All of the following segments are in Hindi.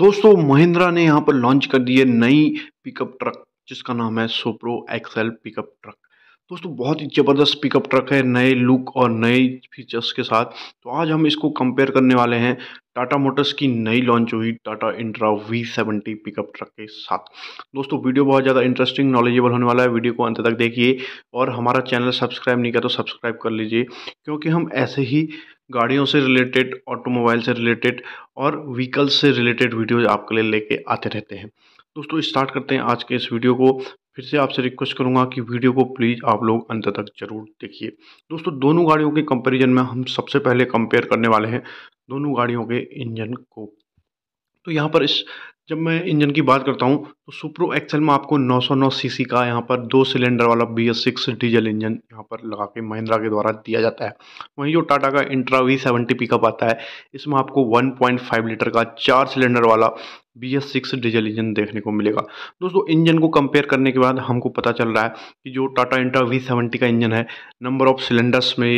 दोस्तों महिंद्रा ने यहाँ पर लॉन्च कर दी है नई पिकअप ट्रक जिसका नाम है सोप्रो एक्सेल पिकअप ट्रक दोस्तों बहुत ही ज़बरदस्त पिकअप ट्रक है नए लुक और नए फीचर्स के साथ तो आज हम इसको कंपेयर करने वाले हैं टाटा मोटर्स की नई लॉन्च हुई Tata Intra V seventy pickup truck के साथ दोस्तों वीडियो बहुत ज़्यादा इंटरेस्टिंग नॉलेजेबल होने वाला है वीडियो को अंत तक देखिए और हमारा चैनल सब्सक्राइब नहीं किया तो सब्सक्राइब कर लीजिए क्योंकि हम ऐसे ही गाड़ियों से रिलेटेड ऑटोमोबाइल से रिलेटेड और व्हीकल्स से रिलेटेड वीडियोज आपके लिए लेके आते रहते हैं दोस्तों स्टार्ट करते हैं आज के इस वीडियो को फिर से आपसे रिक्वेस्ट करूंगा कि वीडियो को प्लीज़ आप लोग अंत तक जरूर देखिए दोस्तों दोनों गाड़ियों के कंपैरिजन में हम सबसे पहले कंपेयर करने वाले हैं दोनों गाड़ियों के इंजन को तो यहाँ पर इस जब मैं इंजन की बात करता हूँ तो सुप्रो एक्सेल में आपको 909 सीसी का यहाँ पर दो सिलेंडर वाला B S six diesel engine यहाँ पर लगा के महिंद्रा के द्वारा दिया जाता है वहीं जो टाटा का इंट्रा वी सेवेंटी पिकअप आता है इसमें आपको 1.5 लीटर का चार सिलेंडर वाला B S six diesel engine देखने को मिलेगा दोस्तों इंजन को कंपेयर करने के बाद हमको पता चल रहा है कि जो टाटा इंट्रा वी सेवेंटी का इंजन है नंबर ऑफ सिलेंडर्स में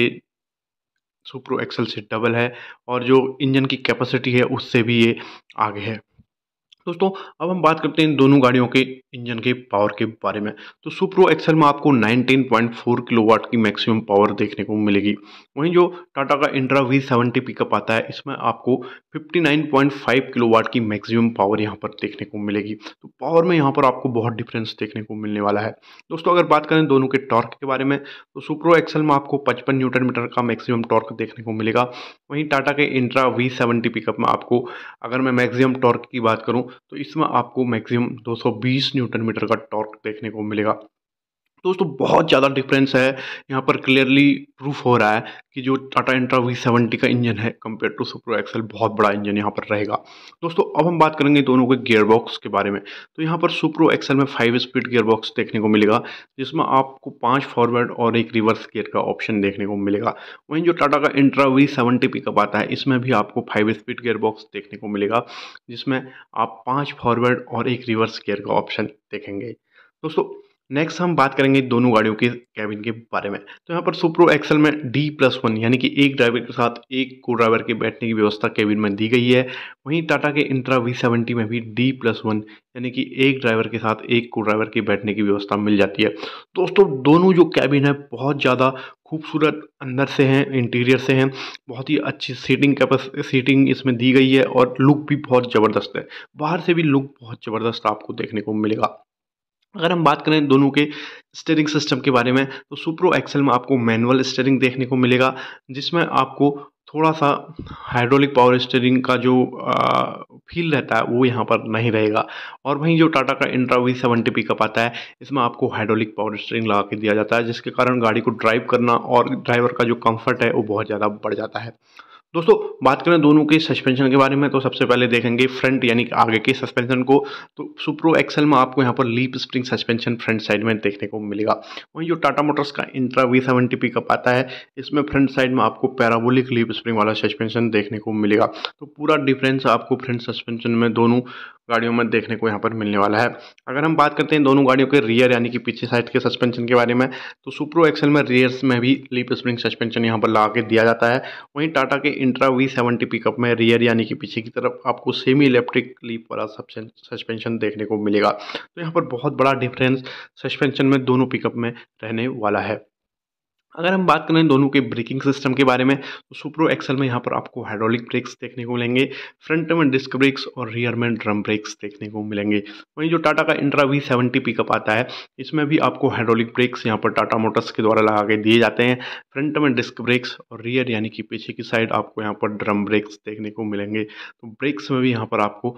सुप्रो एक्सल से डबल है और जो इंजन की कैपेसिटी है उससे भी ये आगे है दोस्तों अब हम बात करते हैं इन दोनों गाड़ियों के इंजन के पावर के बारे में तो सुप्रो एक्सल में आपको 19.4 किलोवाट की मैक्सिमम पावर देखने को मिलेगी वहीं जो टाटा का इंट्रा वी सेवेंटी पिकअप आता है इसमें आपको 59.5 किलोवाट की मैक्सिमम पावर यहां पर देखने को मिलेगी तो पावर में यहाँ पर आपको बहुत डिफरेंस देखने को मिलने वाला है दोस्तों अगर बात करें दोनों के टॉर्क के बारे में तो सुप्रो एक्सल में आपको पचपन न्यूटन मीटर का मैक्सिमम टॉर्क देखने को मिलेगा वहीं टाटा के इंट्रा वी पिकअप में आपको अगर मैं मैक्सिमम टॉर्क की बात करूँ तो इसमें आपको मैक्सिमम 220 न्यूटन मीटर का टॉर्क देखने को मिलेगा दोस्तों बहुत ज़्यादा डिफरेंस है यहाँ पर क्लियरली प्रूफ हो रहा है कि जो टाटा इंट्रा वी सेवेंटी का इंजन है कम्पेयर टू सुप्रो एक्सल बहुत बड़ा इंजन यहाँ पर रहेगा दोस्तों अब हम बात करेंगे दोनों के गेयरबॉक्स के बारे में तो यहाँ पर सुप्रो एक्सेल में फाइव स्पीड गेयरबॉक्स देखने को मिलेगा जिसमें आपको पाँच फॉरवर्ड और एक रिवर्स गेयर का ऑप्शन देखने को मिलेगा वहीं जो टाटा का इंट्रा वी सेवेंटी पिकअप आता है इसमें भी आपको फाइव स्पीड गेयरबॉक्स देखने को मिलेगा जिसमें आप पाँच फॉरवर्ड और एक रिवर्स गेयर का ऑप्शन देखेंगे दोस्तों नेक्स्ट हम बात करेंगे दोनों गाड़ियों के कैबिन के बारे में तो यहाँ पर सुप्रो एक्सल में डी प्लस वन यानी कि एक ड्राइवर के साथ एक को ड्राइवर के बैठने की व्यवस्था कैबिन में दी गई है वहीं टाटा के इंट्रा वी सेवेंटी में भी डी प्लस वन यानी कि एक ड्राइवर के साथ एक को ड्राइवर के बैठने की व्यवस्था मिल जाती है दोस्तों दोनों जो कैबिन है बहुत ज़्यादा खूबसूरत अंदर से हैं इंटीरियर से हैं बहुत ही अच्छी सीटिंग कैपेसिटी सीटिंग इसमें दी गई है और लुक भी बहुत ज़बरदस्त है बाहर से भी लुक बहुत ज़बरदस्त आपको देखने को मिलेगा अगर हम बात करें दोनों के स्टेयरिंग सिस्टम के बारे में तो सुप्रो एक्सेल में आपको मैनुअल स्टेयरिंग देखने को मिलेगा जिसमें आपको थोड़ा सा हाइड्रोलिक पावर स्टेयरिंग का जो फील रहता है वो यहाँ पर नहीं रहेगा और वहीं जो टाटा का इंट्रा वी सेवेंटी पिकअप आता है इसमें आपको हाइड्रोलिक पावर स्टेयरिंग लगा के दिया जाता है जिसके कारण गाड़ी को ड्राइव करना और ड्राइवर का जो कम्फर्ट है वो बहुत ज़्यादा बढ़ जाता है दोस्तों बात करें दोनों के सस्पेंशन के बारे में तो सबसे पहले देखेंगे फ्रंट यानी आगे के सस्पेंशन को तो सुप्रो एक्सल में आपको यहाँ पर leaf spring suspension front side में देखने को मिलेगा वहीं जो टाटा मोटर्स का इंट्रा वी सेवेंटी पिकअप आता है इसमें फ्रंट साइड में आपको पैराबोलिक लीप स्प्रिंग वाला सस्पेंशन देखने को मिलेगा तो पूरा डिफरेंस आपको फ्रंट सस्पेंशन में दोनों गाड़ियों में देखने को यहाँ पर मिलने वाला है अगर हम बात करते हैं दोनों गाड़ियों के रियर यानी कि पीछे साइड के सस्पेंशन के बारे में तो सुप्रो एक्सल में रियर्स में भी लीप स्प्रिंग सस्पेंशन यहाँ पर लगा के दिया जाता है वहीं टाटा के इंट्रा वी सेवेंटी पिकअप में रियर यानी कि पीछे की तरफ आपको सेमी इलेक्ट्रिक लीप वाला सस्पेंशन देखने को मिलेगा तो यहाँ पर बहुत बड़ा डिफरेंस सस्पेंशन में दोनों पिकअप में रहने वाला है अगर हम बात करें दोनों के ब्रेकिंग सिस्टम के बारे में तो सुप्रो एक्सल में यहाँ पर आपको हाइड्रोलिक ब्रेक्स देखने को मिलेंगे फ्रंट में डिस्क ब्रेक्स और रियर में ड्रम ब्रेक्स देखने को मिलेंगे वहीं जो टाटा का इंट्रा वी सेवेंटी पिकअप आता है इसमें भी आपको हाइड्रोलिक ब्रेक्स यहाँ पर टाटा मोटर्स के द्वारा लगा के दिए जाते हैं फ्रंट में डिस्क ब्रेक्स और रियर यानी कि पीछे की साइड आपको यहाँ पर ड्रम ब्रेक्स देखने को मिलेंगे तो ब्रेक्स में भी यहाँ पर आपको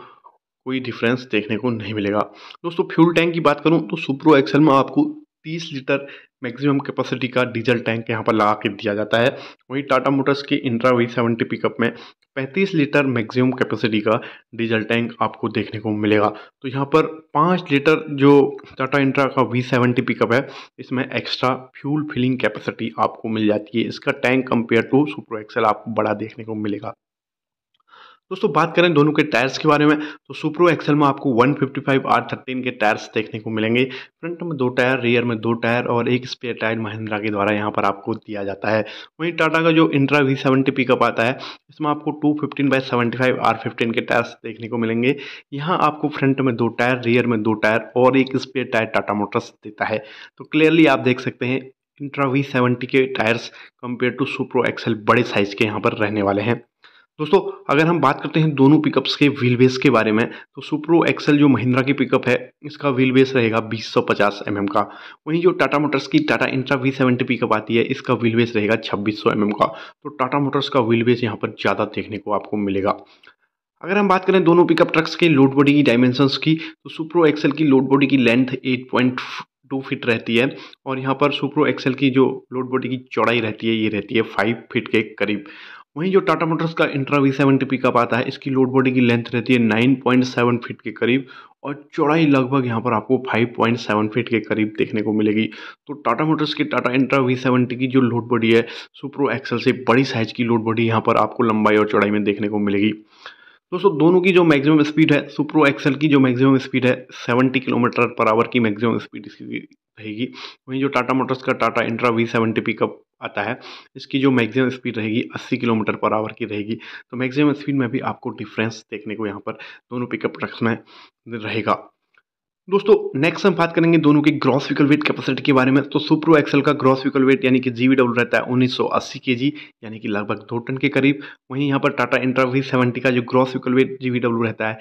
कोई डिफरेंस देखने को नहीं मिलेगा दोस्तों फ्यूल टैंक की बात करूँ तो सुप्रो एक्सल में आपको 30 लीटर मैक्सिमम कैपेसिटी का डीजल टैंक यहाँ पर लगा के दिया जाता है वहीं टाटा मोटर्स की इंट्रा वी सेवेंटी पिकअप में 35 लीटर मैक्सिमम कैपेसिटी का डीजल टैंक आपको देखने को मिलेगा तो यहाँ पर 5 लीटर जो टाटा इंट्रा का वी सेवेंटी पिकअप है इसमें एक्स्ट्रा फ्यूल फिलिंग कैपेसिटी आपको मिल जाती है इसका tank compare to Supro Excel आपको बड़ा देखने को मिलेगा दोस्तों बात करें दोनों के टायर्स के बारे में तो सुप्रो एक्सेल में आपको 155 आर थर्टीन के टायर्स देखने को मिलेंगे फ्रंट में दो टायर रियर में दो टायर और एक स्पेयर टायर महिंद्रा के द्वारा यहाँ पर आपको दिया जाता है वहीं टाटा का जो इंट्रा वी सेवेंटी पिकअप आता है इसमें आपको two fifteen by seventy five R fifteen के टायर्स देखने को मिलेंगे यहाँ आपको फ्रंट में दो टायर रियर में दो टायर और एक स्पेयर टायर टाटा मोटर्स देता है तो क्लियरली आप देख सकते हैं इंट्रा वी सेवेंटी के tyres compare to Supro Excel बड़े साइज के यहाँ पर रहने वाले हैं दोस्तों अगर हम बात करते हैं दोनों पिकअप्स के व्हील बेस के बारे में तो सुप्रो एक्सेल जो महिंद्रा की पिकअप है इसका व्हील बेस रहेगा सौ mm का वहीं जो टाटा मोटर्स की Tata Intra V seventy pickup आती है इसका व्हील बेस रहेगा 2600 mm का तो टाटा मोटर्स का व्हील बेस यहाँ पर ज़्यादा देखने को आपको मिलेगा अगर हम बात करें दोनों पिकअप ट्रक्स के लोड बॉडी की डायमेंशंस की तो सुप्रो एक्सेल की लोड बॉडी की लेंथ एट टू फिट रहती है और यहाँ पर सुप्रो एक्सेल की जो लोड बॉडी की चौड़ाई रहती है ये रहती है फाइव फिट के करीब वहीं जो टाटा मोटर्स का Intra V seventy pickup आता है इसकी लोड बॉडी की लेंथ रहती है नाइन पॉइंट सेवन फीट के करीब और चौड़ाई लगभग यहाँ पर आपको फाइव पॉइंट सेवन फीट के करीब देखने को मिलेगी तो टाटा मोटर्स के टाटा इंट्रा वी सेवेंटी की जो लोड बॉडी है सुप्रो एक्सल से बड़ी साइज की लोड बॉडी यहाँ पर आपको लंबाई और चौड़ाई में देखने को मिलेगी दोस्तों दोनों की जो मैक्सिमम स्पीड है सुप्रो एक्सल की जो मैक्सिमम स्पीड है सेवेंटी किलोमीटर पर आवर की मैक्सिमम स्पीड इसकी रहेगी वहीं जो टाटा मोटर्स का Tata Intra V seventy pickup आता है इसकी जो मैक्सिमम स्पीड रहेगी 80 किलोमीटर पर आवर की रहेगी तो मैक्सिमम स्पीड में भी आपको डिफरेंस देखने को यहाँ पर दोनों पिकअप ट्रक्स में रहेगा दोस्तों नेक्स्ट हम बात करेंगे दोनों के ग्रॉस व्हीकल वेट कैपेसिटी के बारे में तो सुप्रो एक्सल का ग्रॉस व्हीकल वेट यानी कि जी डब्ल्यू रहता है 1980 केजी यानी कि लगभग दो टन के करीब वहीं यहाँ पर टाटा इंट्रा वी सेवेंटी का जो gross vehicle weight G W रहता है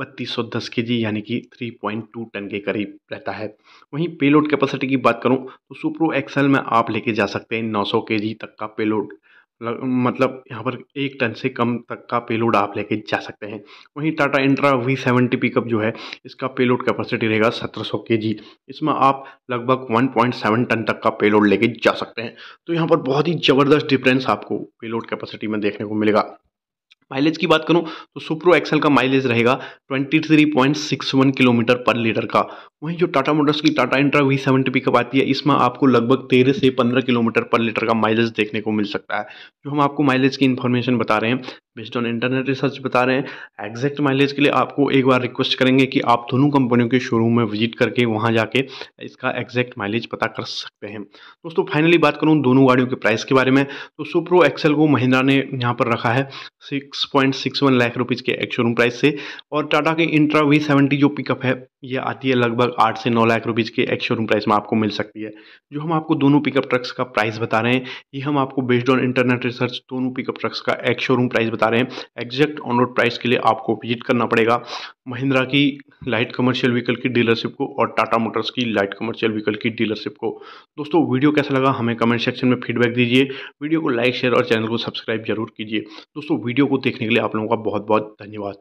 बत्तीस सौ दस के जी यानी कि थ्री पॉइंट टू टन के करीब रहता है वहीं पेलोड कैपेसिटी की बात करूं तो सुप्रो एक्सल में आप लेके जा सकते हैं नौ सौ के जी तक का पेलोड मतलब यहाँ पर एक टन से कम तक का पेलोड आप लेके जा सकते हैं वहीं Tata Intra V seventy pickup जो है इसका पेलोड कैपेसिटी रहेगा सत्रह सौ के जी इसमें आप लगभग वन पॉइंट सेवन टन तक का पेलोड लेके जा सकते हैं तो यहाँ पर बहुत ही ज़बरदस्त डिफरेंस आपको पेलोड कैपेसिटी में देखने को मिलेगा माइलेज की बात करूँ तो सुप्रो एक्सेल का माइलेज रहेगा twenty three point six one kilometre per litre का वहीं जो टाटा मोटर्स की Tata Intra V seventy pickup आती है इसमें आपको लगभग तेरह से पंद्रह किलोमीटर पर लीटर का माइलेज देखने को मिल सकता है जो हम आपको माइलेज की इन्फॉर्मेशन बता रहे हैं बेस्ड ऑन इंटरनेट रिसर्च बता रहे हैं एग्जैक्ट माइलेज के लिए आपको एक बार रिक्वेस्ट करेंगे कि आप दोनों कंपनियों के शोरूम में विजिट करके वहाँ जाके इसका एग्जैक्ट माइलेज पता कर सकते हैं दोस्तों फाइनली बात करूँ दोनों गाड़ियों के प्राइस के बारे में तो सुप्रो एक्सेल को महिंद्रा ने यहाँ पर रखा है six point six one lakh rupees के एक शोरूम प्राइस से और टाटा के इंट्रा वी सेवेंटी जो पिकअप है ये आती है लगभग आठ से नौ लाख रुपीज़ के एक्स शोरूम प्राइस में आपको मिल सकती है जो हम आपको दोनों पिकअप ट्रक्स का प्राइस बता रहे हैं ये हम आपको बेस्ड ऑन इंटरनेट रिसर्च दोनों पिकअप ट्रक्स का एक्स शोरूम प्राइस बता रहे हैं एग्जैक्ट ऑन रोड प्राइस के लिए आपको विजिट करना पड़ेगा महिंद्रा की लाइट कमर्शियल व्हीकल की डीलरशिप को और टाटा मोटर्स की लाइट कमर्शियल व्हीकल की डीलरशिप को दोस्तों वीडियो कैसा लगा हमें कमेंट सेक्शन में फीडबैक दीजिए वीडियो को लाइक शेयर और चैनल को सब्सक्राइब जरूर कीजिए दोस्तों वीडियो को देखने के लिए आप लोगों का बहुत बहुत धन्यवाद